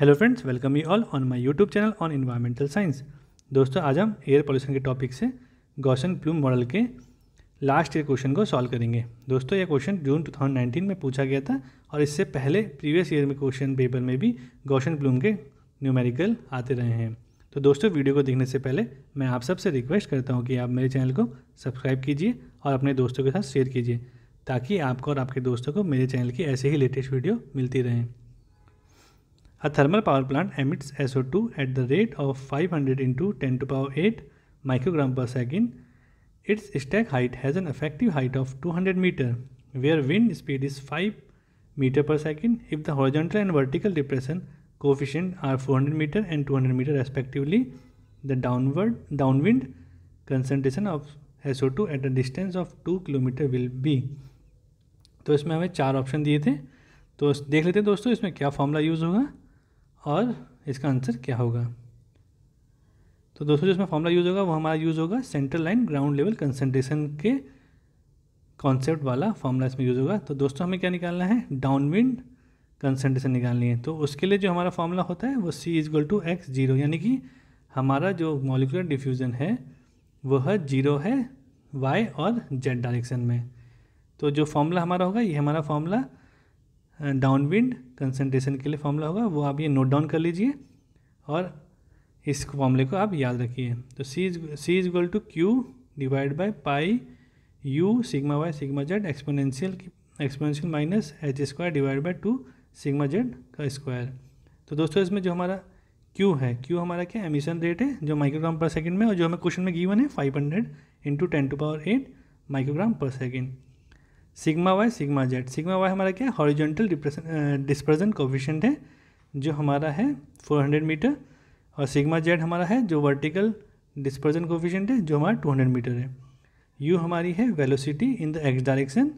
Hello friends welcome you all on my YouTube channel on environmental science दोस्तों आज हम air pollution के topic से गौशन प्लूम मॉडल के लास्ट ईयर क्वेश्चन को सॉल्व करेंगे दोस्तों यह क्वेश्चन जून 2019 में पूछा गया था और इससे पहले प्रीवियस ईयर में क्वेश्चन पेपर में भी गौशन प्लूम के न्यूमेरिकल आते रहे हैं तो दोस्तों वीडियो को देखने से पहले मैं आप सबसे रिक्वेस्ट करता हूँ कि आप मेरे चैनल को सब्सक्राइब कीजिए और अपने दोस्तों के साथ शेयर कीजिए ताकि आपको और आपके दोस्तों को मेरे चैनल की ऐसे ही लेटेस्ट वीडियो मिलती रहें A thermal power plant emits SO2 at the rate of 500 into 10 to power 8 microgram per second. Its stack height has an effective height of 200 meter, where wind speed is 5 meter per second if the horizontal and vertical depression coefficient are 400 meter and 200 meter respectively. The downward downwind concentration of SO2 at a distance of 2 kilometer will be. तो इसमें हमें चार option दिए थे तो देख लेते हैं दोस्तों इसमें क्या फॉर्मूला यूज़ होगा और इसका आंसर क्या होगा तो दोस्तों जो इसमें फॉर्मूला यूज़ होगा वो हमारा यूज़ होगा central line ground level concentration के कॉन्सेप्ट वाला फॉर्मूला इसमें यूज़ होगा तो दोस्तों हमें क्या निकालना है डाउन विंड कंसनट्रेशन निकालनी है तो उसके लिए जो हमारा फॉर्मूला होता है वो सी गल टू एक्स जीरो यानी कि हमारा जो मॉलिकुलर डिफ्यूज़न है वह जीरो है वाई और जेड डायरेक्शन में तो जो फॉर्मूला हमारा होगा ये हमारा फॉर्मूला डाउनविंड कंसनट्रेशन के लिए फॉर्मूला होगा वो आप ये नोट डाउन कर लीजिए और इस फॉर्मूले को आप याद रखिए तो C C is equal to Q divide by pi U sigma Y sigma Z exponential exponential minus H square divide by two sigma Z का स्क्वायर तो दोस्तों इसमें जो हमारा क्यू है क्यू हमारा क्या एमिशन रेट है जो माइक्रोग्राम पर सेकंड में और जो हमें क्वेश्चन में गिवन है five hundred into ten to power eight microgram पर second sigma Y sigma Z sigma Y हमारा क्या है हॉरिजेंटल डिस्प्रेजन कोफिशेंट है जो हमारा है 400 मीटर और सिग्मा जेड हमारा है जो वर्टिकल डिस्पर्जन कोफिशेंट है जो हमारा 200 मीटर है यू हमारी है velocity in the X direction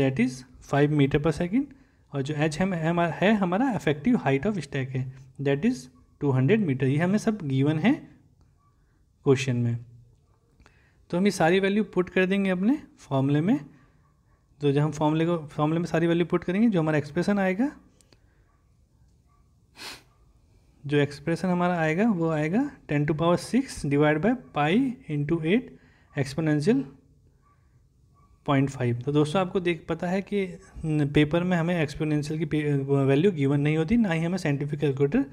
that is five metre पर सेकेंड और जो एच हम है हमारा इफेक्टिव हाइट ऑफ स्टैक है दैट इज़ 200 मीटर ये हमें सब गिवन है क्वेश्चन में तो हम ये सारी वैल्यू पुट कर देंगे अपने फॉर्मूले में तो जब हम फॉर्मूले को फॉर्मूले में सारी वैल्यू पुट करेंगे जो हमारा एक्सप्रेशन आएगा जो एक्सप्रेशन हमारा आएगा वो आएगा ten to power six divide by pi into eight exponential point five तो दोस्तों आपको देख पता है कि पेपर में हमें एक्सपोनेंशियल की वैल्यू गिवन नहीं होती ना ही हमें साइंटिफिक कैलकुलेटर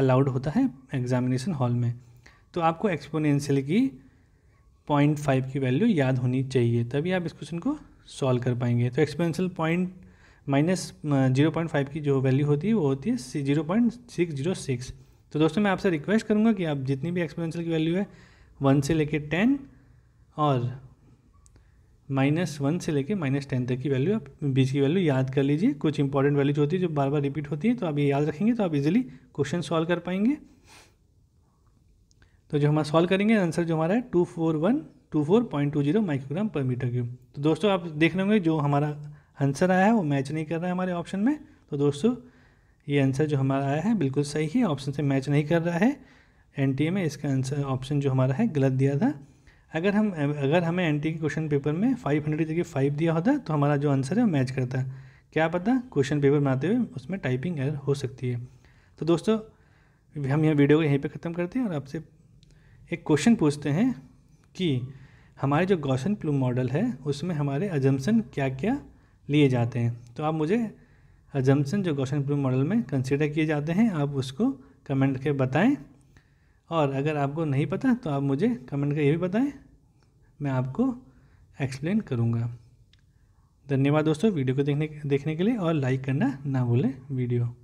अलाउड होता है एग्जामिनेशन हॉल में तो आपको एक्सपोनेंशियल की पॉइंट फाइव की वैल्यू याद होनी चाहिए तभी आप इस क्वेश्चन को सॉल्व कर पाएंगे तो exponential point minus zero point five की जो वैल्यू होती है वो होती है zero point six zero six तो दोस्तों मैं आपसे रिक्वेस्ट करूँगा कि आप जितनी भी एक्सपेंशल की वैल्यू है वन से लेके टेन और माइनस वन से लेके माइनस टेन तक की वैल्यू आप बीच की वैल्यू याद कर लीजिए कुछ इंपॉर्टेंट वैल्यू जो होती है जो बार बार रिपीट होती है तो आप ये याद रखेंगे तो आप इजिली क्वेश्चन सॉल्व कर पाएंगे तो जो हम सॉल्व करेंगे आंसर जो हमारा है two four one two four point two zero microgram पर मीटर क्यूब तो दोस्तों आप देख रहे होंगे जो हमारा आंसर आया है वो मैच नहीं कर रहा है हमारे ऑप्शन में तो दोस्तों ये आंसर जो हमारा आया है बिल्कुल सही है ऑप्शन से मैच नहीं कर रहा है एन में इसका आंसर ऑप्शन जो हमारा है गलत दिया था अगर हम अगर हमें एन के क्वेश्चन पेपर में फाइव हंड्रेड जगह फाइव दिया होता तो हमारा जो आंसर है वो मैच करता क्या पता क्वेश्चन पेपर बनाते हुए उसमें टाइपिंग एरर हो सकती है तो दोस्तों हम यह वीडियो को यहीं पे ख़त्म करते हैं और आपसे एक क्वेश्चन पूछते हैं कि हमारे जो गौशन प्लू मॉडल है उसमें हमारे अजम्पन क्या क्या लिए जाते हैं तो आप मुझे अजम्पन जो गौशन प्लू मॉडल में कंसिडर किए जाते हैं आप उसको कमेंट के बताएं और अगर आपको नहीं पता तो आप मुझे कमेंट कर ये भी बताएं मैं आपको एक्सप्लेन करूँगा धन्यवाद दोस्तों वीडियो को देखने देखने के लिए और लाइक करना ना भूलें वीडियो